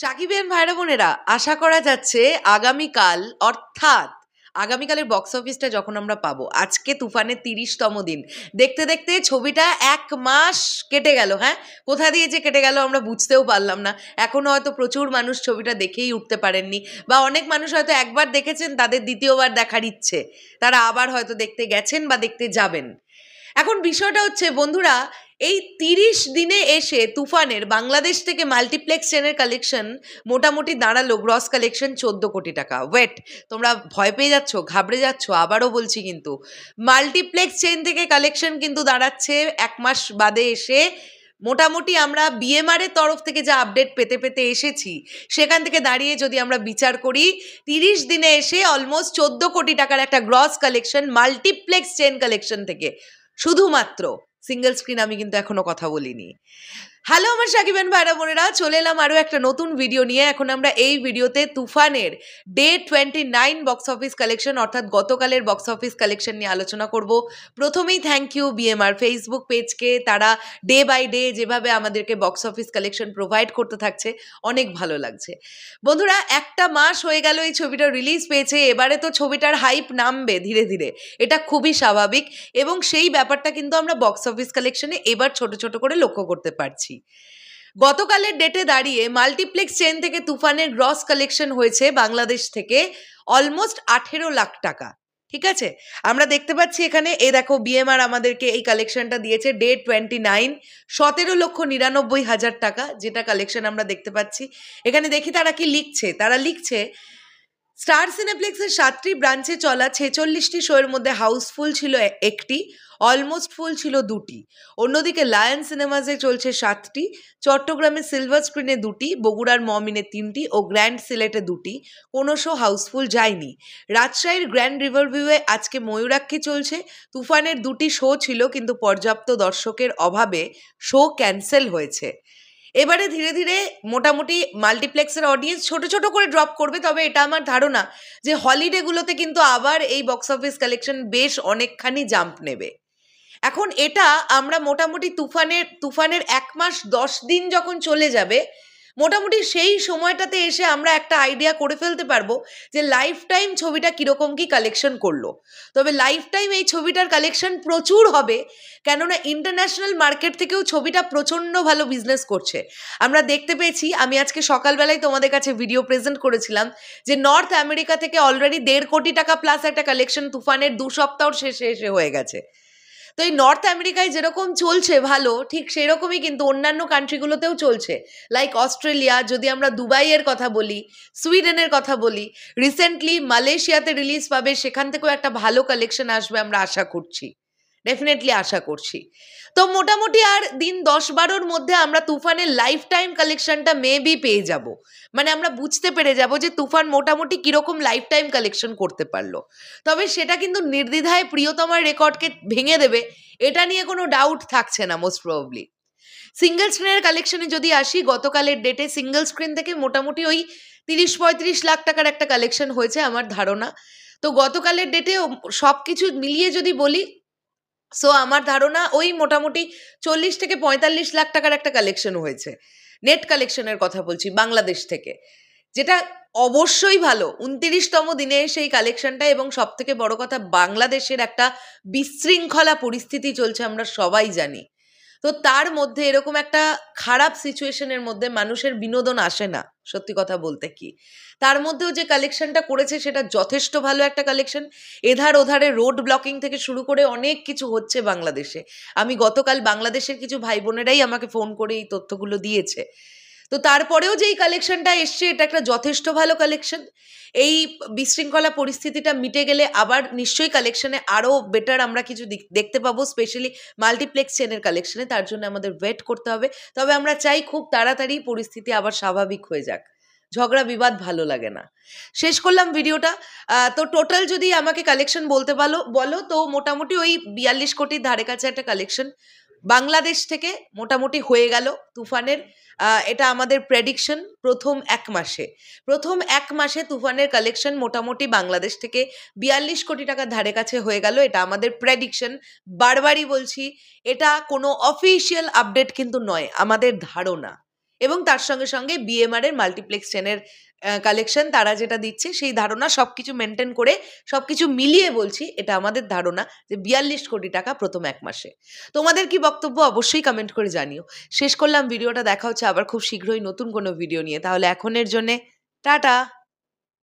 সাকিবেন ভাইরা বোনেরা আশা করা যাচ্ছে আগামীকাল অর্থাৎ আগামীকালের বক্স অফিসটা যখন আমরা পাবো আজকে তুফানের তিরিশতম দিন দেখতে দেখতে ছবিটা এক মাস কেটে গেল হ্যাঁ কোথা দিয়ে যে কেটে গেল আমরা বুঝতেও পারলাম না এখনও হয়তো প্রচুর মানুষ ছবিটা দেখেই উঠতে পারেননি বা অনেক মানুষ হয়তো একবার দেখেছেন তাদের দ্বিতীয়বার দেখার ইচ্ছে তারা আবার হয়তো দেখতে গেছেন বা দেখতে যাবেন এখন বিষয়টা হচ্ছে বন্ধুরা এই তিরিশ দিনে এসে তুফানের বাংলাদেশ থেকে মাল্টিপ্লেক্স চেনের কালেকশন মোটামুটি দাঁড়ালো গ্রস কালেকশন চোদ্দ কোটি টাকা ওয়েট তোমরা ভয় পেয়ে যাচ্ছ ঘাবড়ে যাচ্ছ আবারও বলছি কিন্তু মাল্টিপ্লেক্স চেন থেকে কালেকশন কিন্তু দাঁড়াচ্ছে এক মাস বাদে এসে মোটামুটি আমরা এর তরফ থেকে যা আপডেট পেতে পেতে এসেছি সেখান থেকে দাঁড়িয়ে যদি আমরা বিচার করি তিরিশ দিনে এসে অলমোস্ট চোদ্দ কোটি টাকার একটা gross collection multiplex chain collection থেকে শুধুমাত্র সিঙ্গেল স্ক্রিন আমি কিন্তু এখনও কথা বলিনি হ্যালো আমার সাকিবেন ভাইরা বোনেরা চলে এলাম আরও একটা নতুন ভিডিও নিয়ে এখন আমরা এই ভিডিওতে তুফানের day twenty nine box office collection অর্থাৎ গতকালের বক্স অফিস কালেকশন নিয়ে আলোচনা করব প্রথমেই থ্যাংক ইউ বিএমআর ফেসবুক পেজকে তারা ডে বাই ডে যেভাবে আমাদেরকে বক্স অফিস কালেকশন প্রোভাইড করতে থাকছে অনেক ভালো লাগছে বন্ধুরা একটা মাস হয়ে গেল এই ছবিটা রিলিজ পেয়েছে এবারে তো ছবিটার হাইপ নামবে ধীরে ধীরে এটা খুবই স্বাভাবিক এবং সেই ব্যাপারটা কিন্তু আমরা বক্স অফিস কালেকশনে এবার ছোট ছোট করে লক্ষ্য করতে পারছি দেখি গতকালের ডেটে দাঁড়িয়ে মাল্টিপ্লেক্স চেন থেকে তুফানের গ্রস কালেকশন হয়েছে বাংলাদেশ থেকে অলমোস্ট আঠেরো লাখ টাকা ঠিক আছে আমরা দেখতে পাচ্ছি এখানে এ দেখো বিএমআর আমাদেরকে এই কালেকশনটা দিয়েছে ডে টোয়েন্টি নাইন সতেরো লক্ষ নিরানব্বই হাজার টাকা যেটা কালেকশন আমরা দেখতে পাচ্ছি এখানে দেখি তারা কি লিখছে তারা লিখছে স্টার সিনেপ্লেক্সের সাতটি ব্রাঞ্চে চলা ছেচল্লিশটি শোয়ের মধ্যে হাউসফুল ছিল একটি অলমোস্ট ফুল ছিল দুটি অন্যদিকে লায়ন সিনেমাসে চলছে সাতটি চট্টগ্রামে সিলভার স্ক্রিনে দুটি বগুড়ার মমিনে তিনটি ও গ্র্যান্ড সিলেটে দুটি কোনো শো হাউসফুল যায়নি রাজশাহীর গ্র্যান্ড রিভার ভিউয়ে আজকে ময়ূরাক্ষী চলছে তুফানের দুটি শো ছিল কিন্তু পর্যাপ্ত দর্শকের অভাবে শো ক্যান্সেল হয়েছে এবারে ধীরে ধীরে মোটামুটি মাল্টিপ্লেক্সের অডিয়েন্স ছোট ছোট করে ড্রপ করবে তবে এটা আমার ধারণা যে হলিডেগুলোতে কিন্তু আবার এই বক্স অফিস কালেকশন বেশ অনেকখানি জাম্প নেবে এখন এটা আমরা মোটামুটি তুফানের তুফানের এক মাস দশ দিন যখন চলে যাবে মোটামুটি সেই সময়টাতে এসে আমরা একটা আইডিয়া করে ফেলতে পারবো যে লাইফ টাইম ছবিটা কীরকম কি কালেকশন করলো তবে লাইফ টাইম এই ছবিটার কালেকশন প্রচুর হবে কেননা ইন্টারন্যাশনাল মার্কেট থেকেও ছবিটা প্রচণ্ড ভালো বিজনেস করছে আমরা দেখতে পেয়েছি আমি আজকে সকালবেলায় তোমাদের কাছে ভিডিও প্রেজেন্ট করেছিলাম যে নর্থ আমেরিকা থেকে অলরেডি দেড় কোটি টাকা প্লাস একটা কালেকশন তুফানের দু সপ্তাহ শেষে এসে হয়ে গেছে তো এই নর্থ আমেরিকায় যেরকম চলছে ভালো ঠিক সেরকমই কিন্তু অন্যান্য কান্ট্রিগুলোতেও চলছে লাইক অস্ট্রেলিয়া যদি আমরা দুবাইয়ের কথা বলি সুইডেনের কথা বলি রিসেন্টলি মালয়েশিয়াতে রিলিজ পাবে সেখান থেকেও একটা ভালো কালেকশন আসবে আমরা আশা করছি ডেফিনেটলি আশা করছি তো মোটামুটি আর দিন দশ বারোর মধ্যে আমরা তুফানের লাইফ টাইম কালেকশনটা মেবি পেয়ে যাব মানে আমরা বুঝতে পেরে যাব যে তুফান মোটামুটি কীরকম লাইফ টাইম কালেকশন করতে পারলো তবে সেটা কিন্তু নির্দ্বিধায় প্রিয়তমার রেকর্ডকে ভেঙে দেবে এটা নিয়ে কোনো ডাউট থাকছে না মোস্ট প্রবলি সিঙ্গেল স্ক্রিনের কালেকশনে যদি আসি গতকালের ডেটে সিঙ্গেল স্ক্রিন থেকে মোটামুটি ওই তিরিশ পঁয়ত্রিশ লাখ টাকার একটা কালেকশন হয়েছে আমার ধারণা তো গতকালের ডেটে সব কিছু মিলিয়ে যদি বলি সো আমার ধারণা ওই মোটামুটি চল্লিশ থেকে পঁয়তাল্লিশ লাখ টাকার একটা কালেকশন হয়েছে নেট কালেকশনের কথা বলছি বাংলাদেশ থেকে যেটা অবশ্যই ভালো উনতিরিশতম দিনে সেই কালেকশনটা এবং সব থেকে বড় কথা বাংলাদেশের একটা বিশৃঙ্খলা পরিস্থিতি চলছে আমরা সবাই জানি তো তার মধ্যে এরকম একটা খারাপ সিচুয়েশনের মধ্যে মানুষের বিনোদন আসে না সত্যি কথা বলতে কি তার মধ্যেও যে কালেকশনটা করেছে সেটা যথেষ্ট ভালো একটা কালেকশন এধার ওধারে রোড ব্লকিং থেকে শুরু করে অনেক কিছু হচ্ছে বাংলাদেশে আমি গতকাল বাংলাদেশের কিছু ভাই বোনেরাই আমাকে ফোন করে এই তথ্যগুলো দিয়েছে তো তারপরেও যেই কালেকশনটা এসছে এটা একটা যথেষ্ট ভালো কালেকশন এই বিশৃঙ্খলা পরিস্থিতিটা মিটে গেলে আবার নিশ্চয়ই কালেকশনে আরও বেটার আমরা কিছু দেখতে পাবো স্পেশালি মাল্টিপ্লেক্স চেনের কালেকশনে তার জন্য আমাদের ওয়েট করতে হবে তবে আমরা চাই খুব তাড়াতাড়ি পরিস্থিতি আবার স্বাভাবিক হয়ে যাক ঝগড়া বিবাদ ভালো লাগে না শেষ করলাম ভিডিওটা তো টোটাল যদি আমাকে কালেকশন বলতে পারো বলো তো মোটামুটি ওই বিয়াল্লিশ কোটির ধারে কাছে একটা কালেকশন বাংলাদেশ থেকে মোটামুটি হয়ে গেল তুফানের এটা আমাদের প্রেডিকশন প্রথম এক মাসে প্রথম এক মাসে তুফানের কালেকশন মোটামুটি বাংলাদেশ থেকে বিয়াল্লিশ কোটি টাকার ধারে কাছে হয়ে গেল এটা আমাদের প্রেডিকশন বারবারই বলছি এটা কোনো অফিসিয়াল আপডেট কিন্তু নয় আমাদের ধারণা এবং তার সঙ্গে সঙ্গে বিএমআর এর মাল্টিপ্লেক্স চেনের কালেকশন তারা যেটা দিচ্ছে সেই ধারণা সব কিছু মেনটেন করে সব কিছু মিলিয়ে বলছি এটা আমাদের ধারণা যে বিয়াল্লিশ কোটি টাকা প্রথম এক মাসে তোমাদের কি বক্তব্য অবশ্যই কমেন্ট করে জানিও শেষ করলাম ভিডিওটা দেখা হচ্ছে আবার খুব শীঘ্রই নতুন কোনো ভিডিও নিয়ে তাহলে এখনের জন্যে টাটা